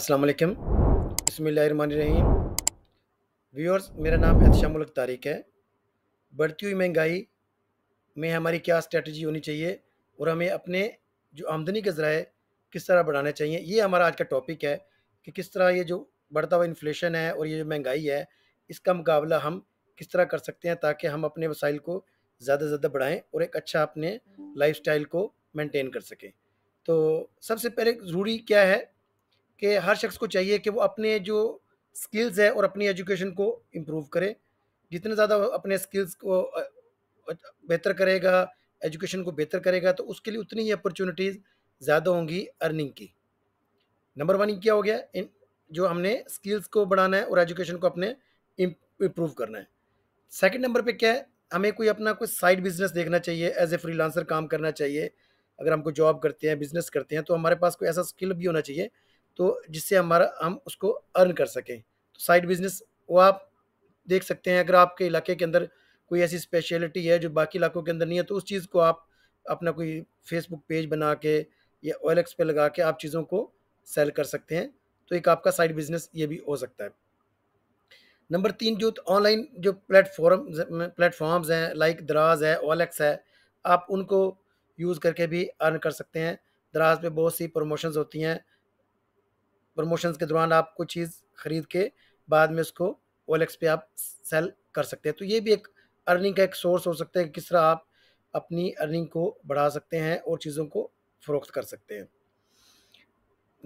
अस्सलाम वालेकुम रहीम व्यूअर्स मेरा नाम एहतशामुल्क तारिक है बढ़ती हुई महंगाई में हमारी क्या स्ट्रेटजी होनी चाहिए और हमें अपने जो आमदनी के ज़राए किस तरह बढ़ाने चाहिए ये हमारा आज का टॉपिक है कि किस तरह ये जो बढ़ता हुआ इन्फ्लेशन है और ये जो महंगाई है इसका मुकाबला हम किस तरह कर सकते हैं ताकि हम अपने वसाइल को ज़्यादा से ज़्यादा बढ़ाएँ और एक अच्छा अपने लाइफ को मेनटेन कर सकें तो सबसे पहले ज़रूरी क्या है कि हर शख्स को चाहिए कि वो अपने जो स्किल्स है और अपनी एजुकेशन को इम्प्रूव करे जितने ज़्यादा अपने स्किल्स को बेहतर करेगा एजुकेशन को बेहतर करेगा तो उसके लिए उतनी ही अपॉर्चुनिटीज़ ज़्यादा होंगी अर्निंग की नंबर वन क्या हो गया इन जो हमने स्किल्स को बढ़ाना है और एजुकेशन को अपने इम्प्रूव करना है सेकंड नंबर पे क्या है हमें कोई अपना कोई साइड बिजनेस देखना चाहिए एज ए फ्री काम करना चाहिए अगर हमको जॉब करते हैं बिजनेस करते हैं तो हमारे पास कोई ऐसा स्किल भी होना चाहिए तो जिससे हमारा हम उसको अर्न कर सकें तो साइड बिजनेस वो आप देख सकते हैं अगर आपके इलाके के अंदर कोई ऐसी स्पेशलिटी है जो बाकी इलाकों के अंदर नहीं है तो उस चीज़ को आप अपना कोई फेसबुक पेज बना के या एक्स पे लगा के आप चीज़ों को सेल कर सकते हैं तो एक आपका साइड बिजनेस ये भी हो सकता है नंबर तीन जो ऑनलाइन जो प्लेटफॉर्म प्लेटफॉर्म्स हैं लाइक दराज है ओलेक्स है आप उनको यूज़ करके भी अर्न कर सकते हैं दराज पे बहुत सी प्रमोशंस होती हैं प्रमोशंस के दौरान आप कोई चीज़ खरीद के बाद में उसको ओलेक्स पे आप सेल कर सकते हैं तो ये भी एक अर्निंग का एक सोर्स हो सकता है कि किस तरह आप अपनी अर्निंग को बढ़ा सकते हैं और चीज़ों को फ़रोख्त कर सकते हैं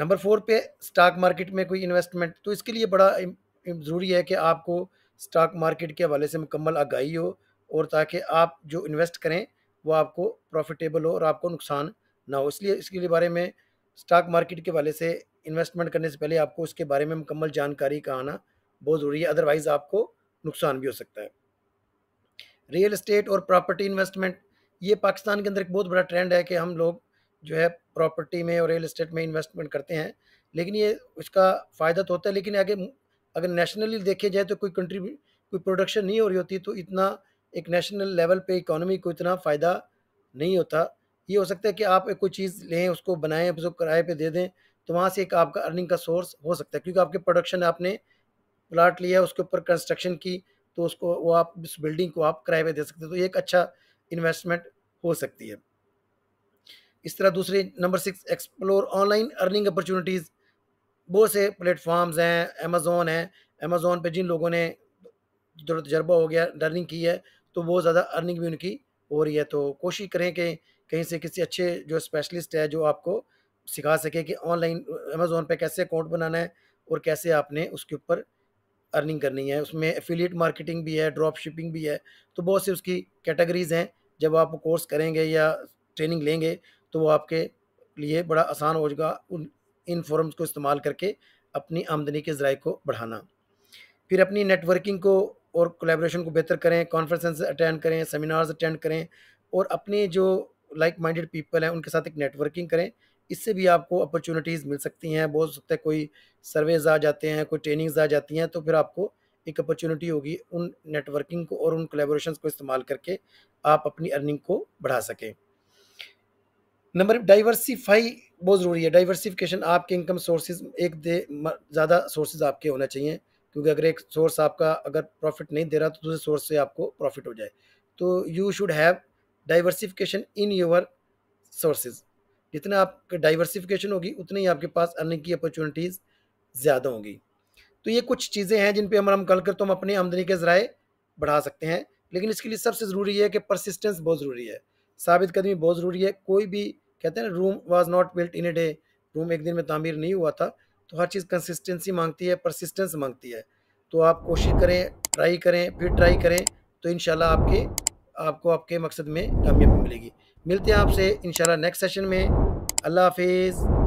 नंबर फोर पे स्टॉक मार्केट में कोई इन्वेस्टमेंट तो इसके लिए बड़ा ज़रूरी है कि आपको स्टॉक मार्केट के हवाले से मुकम्मल आगाही हो और ताकि आप जो इन्वेस्ट करें वो आपको प्रॉफिटेबल हो और आपको नुकसान ना हो इसलिए इसके लिए बारे में स्टॉक मार्केट के हवाले से इन्वेस्टमेंट करने से पहले आपको उसके बारे में मुकम्मल जानकारी का आना बहुत ज़रूरी है अदरवाइज़ आपको नुकसान भी हो सकता है रियल इस्टेट और प्रॉपर्टी इन्वेस्टमेंट ये पाकिस्तान के अंदर एक बहुत बड़ा ट्रेंड है कि हम लोग जो है प्रॉपर्टी में और रियल इस्टेट में इन्वेस्टमेंट करते हैं लेकिन ये उसका फ़ायदा तो होता है लेकिन आगे अगर नेशनली देखे जाए तो कोई कंट्री कोई प्रोडक्शन नहीं हो रही होती तो इतना एक नेशनल लेवल पे इकोनॉमी को इतना फ़ायदा नहीं होता ये हो सकता है कि आप कोई चीज़ लें उसको बनाएं उसको किराए पे दे दें तो वहाँ से एक आपका अर्निंग का सोर्स हो सकता है क्योंकि आपके प्रोडक्शन आपने प्लाट लिया उसके ऊपर कंस्ट्रक्शन की तो उसको वो आप उस बिल्डिंग को आप किराए पर दे सकते हो तो ये एक अच्छा इन्वेस्टमेंट हो सकती है इस तरह दूसरे number six explore online earning opportunities बहुत से प्लेटफॉर्म्स हैं अमेज़ोन है अमेज़ोन पे जिन लोगों ने थोड़ा तजर्बा हो गया अर्निंग की है तो बहुत ज़्यादा अर्निंग भी उनकी हो रही है तो कोशिश करें कि कहीं से किसी अच्छे जो स्पेशलिस्ट है जो आपको सिखा सके कि ऑनलाइन अमेज़ोन पे कैसे अकाउंट बनाना है और कैसे आपने उसके ऊपर अर्निंग करनी है उसमें एफिलिएट मार्केटिंग भी है ड्रॉप शिपिंग भी है तो बहुत सी उसकी कैटेगरीज़ हैं जब आप कोर्स करेंगे या ट्रेनिंग लेंगे तो वो आपके लिए बड़ा आसान हो जाएगा उन इन फॉर्म्स को इस्तेमाल करके अपनी आमदनी के ज़राए को बढ़ाना फिर अपनी नेटवर्किंग को और कोलेब्रेशन को बेहतर करें कॉन्फ्रेंसेस अटेंड करें सेमिनार्स अटेंड करें और अपने जो लाइक माइंडेड पीपल हैं उनके साथ एक नेटवर्किंग करें इससे भी आपको अपॉर्चुनिटीज़ मिल सकती हैं बहुत सकता है कोई सर्वेज आ जाते हैं कोई ट्रेनिंग्स आ जाती हैं तो फिर आपको एक अपॉर्चुनिटी होगी उन नेटवर्किंग को और उन कोलेबोरेशन को इस्तेमाल करके आप अपनी अर्निंग को बढ़ा सकें नंबर डाइवर्सीफाई बहुत ज़रूरी है डाइवर्सिफिकेशन आपके इनकम सोर्सेज एक दे ज़्यादा सोर्सेज आपके होना चाहिए क्योंकि अगर एक सोर्स आपका अगर प्रॉफिट नहीं दे रहा तो दूसरे सोर्स से आपको प्रॉफिट हो जाए तो you should have diversification in your sources जितना आपकी डाइवर्सिफिकेशन होगी उतनी ही आपके पास अर्निंग की अपॉर्चुनिटीज़ ज़्यादा होंगी तो ये कुछ चीज़ें हैं जिन पर हम हम कल कर तो हम अपनी आमदनी के ज़राए बढ़ा सकते हैं लेकिन इसके लिए सबसे ज़रूरी है कि परसिस्टेंस बहुत ज़रूरी है साबित कदमी बहुत ज़रूरी है कोई भी कहते हैं ना Rome was not built in a day Rome एक दिन में तामीर नहीं हुआ था तो हर चीज़ कंसिस्टेंसी मांगती है परसिस्टेंस मांगती है तो आप कोशिश करें ट्राई करें फिर ट्राई करें तो इन आपके आपको आपके मकसद में कामयाबी मिलेगी मिलते हैं आपसे इन नेक्स्ट सेशन में अल्लाह हाफिज़